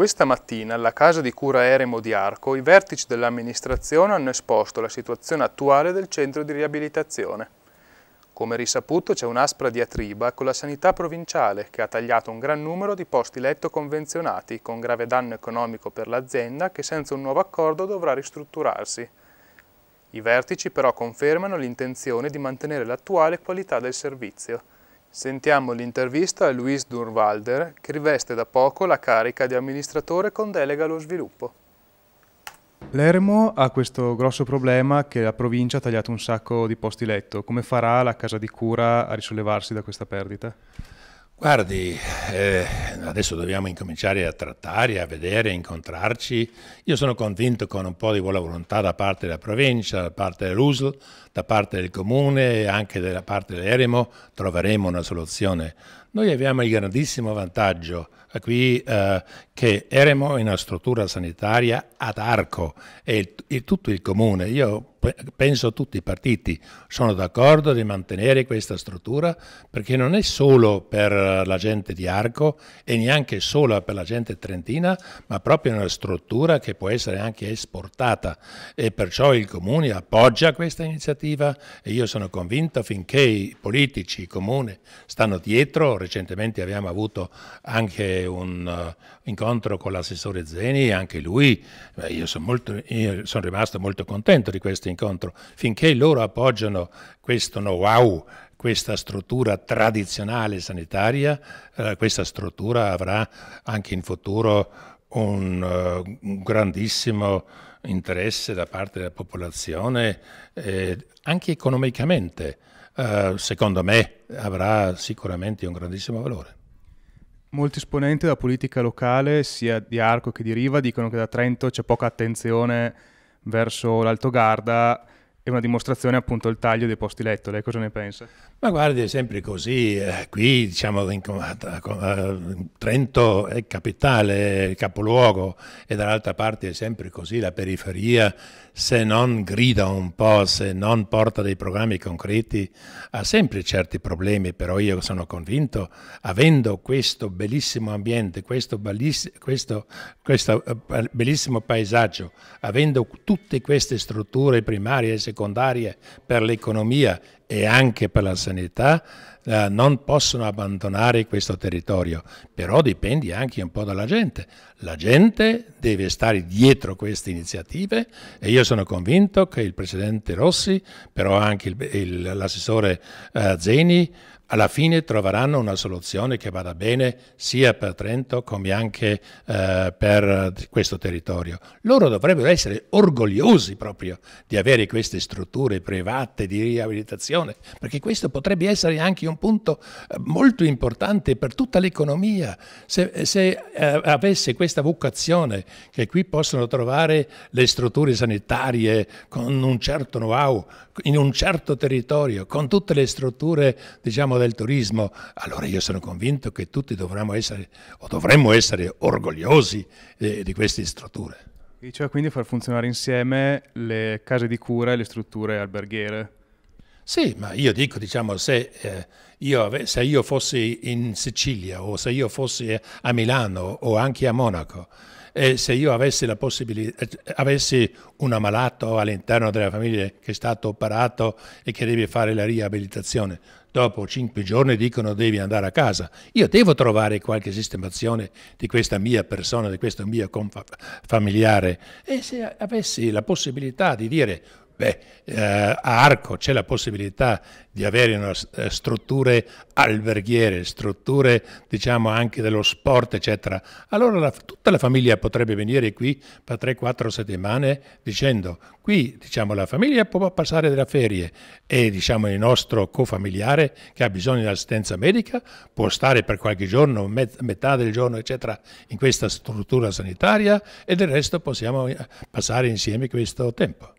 Questa mattina alla casa di cura Eremo di Arco i vertici dell'amministrazione hanno esposto la situazione attuale del centro di riabilitazione. Come risaputo c'è un'aspra diatriba con la sanità provinciale che ha tagliato un gran numero di posti letto convenzionati con grave danno economico per l'azienda che senza un nuovo accordo dovrà ristrutturarsi. I vertici però confermano l'intenzione di mantenere l'attuale qualità del servizio. Sentiamo l'intervista a Luis Durvalder, che riveste da poco la carica di amministratore con delega allo sviluppo. L'Eremo ha questo grosso problema che la provincia ha tagliato un sacco di posti letto. Come farà la casa di cura a risollevarsi da questa perdita? Guardi, eh, adesso dobbiamo incominciare a trattare, a vedere, a incontrarci. Io sono convinto con un po' di buona volontà da parte della provincia, da parte dell'USL, da parte del comune e anche da parte dell'Eremo troveremo una soluzione. Noi abbiamo il grandissimo vantaggio qui eh, che Eremo è una struttura sanitaria ad arco e, e tutto il comune. Io penso tutti i partiti sono d'accordo di mantenere questa struttura perché non è solo per la gente di Arco e neanche solo per la gente trentina, ma proprio una struttura che può essere anche esportata e perciò il Comune appoggia questa iniziativa e io sono convinto finché i politici, i Comune stanno dietro, recentemente abbiamo avuto anche un eh, incontro con l'assessore Zeni, anche lui, io sono, molto, io sono rimasto molto contento di questa incontro. Finché loro appoggiano questo know-how, questa struttura tradizionale sanitaria, eh, questa struttura avrà anche in futuro un, uh, un grandissimo interesse da parte della popolazione, eh, anche economicamente. Uh, secondo me avrà sicuramente un grandissimo valore. Molti esponenti della politica locale, sia di Arco che di Riva, dicono che da Trento c'è poca attenzione verso l'Alto Garda è una dimostrazione appunto il taglio dei posti letto. Lei cosa ne pensa? Ma guardi, è sempre così. Eh, qui, diciamo, in, uh, Trento è capitale, è capoluogo e dall'altra parte è sempre così. La periferia, se non grida un po', se non porta dei programmi concreti, ha sempre certi problemi, però io sono convinto, avendo questo bellissimo ambiente, questo, belliss questo, questo eh, bellissimo paesaggio, avendo tutte queste strutture primarie e secondarie, secondarie per l'economia e anche per la sanità eh, non possono abbandonare questo territorio, però dipende anche un po' dalla gente. La gente deve stare dietro queste iniziative e io sono convinto che il Presidente Rossi, però anche l'assessore eh, Zeni alla fine troveranno una soluzione che vada bene sia per Trento come anche eh, per questo territorio. Loro dovrebbero essere orgogliosi proprio di avere queste strutture private di riabilitazione, perché questo potrebbe essere anche un punto eh, molto importante per tutta l'economia. Se, se eh, avesse questa vocazione che qui possono trovare le strutture sanitarie con un certo know-how, in un certo territorio, con tutte le strutture diciamo del turismo, allora io sono convinto che tutti dovremmo essere, o dovremmo essere orgogliosi eh, di queste strutture. E cioè quindi far funzionare insieme le case di cura e le strutture alberghiere. Sì, ma io dico, diciamo, se, eh, io, se, io, fossi in Sicilia o se io fossi a Milano o anche a Monaco, eh, se io avessi, la possibilità, avessi un ammalato all'interno della famiglia che è stato operato e che deve fare la riabilitazione, dopo cinque giorni dicono devi andare a casa. Io devo trovare qualche sistemazione di questa mia persona, di questo mio familiare. E se avessi la possibilità di dire Beh, eh, a Arco c'è la possibilità di avere una, eh, strutture alberghiere, strutture diciamo anche dello sport, eccetera. Allora la, tutta la famiglia potrebbe venire qui per 3-4 settimane dicendo qui diciamo, la famiglia può passare della ferie e diciamo, il nostro cofamiliare che ha bisogno di assistenza medica può stare per qualche giorno, met metà del giorno, eccetera, in questa struttura sanitaria e del resto possiamo eh, passare insieme questo tempo.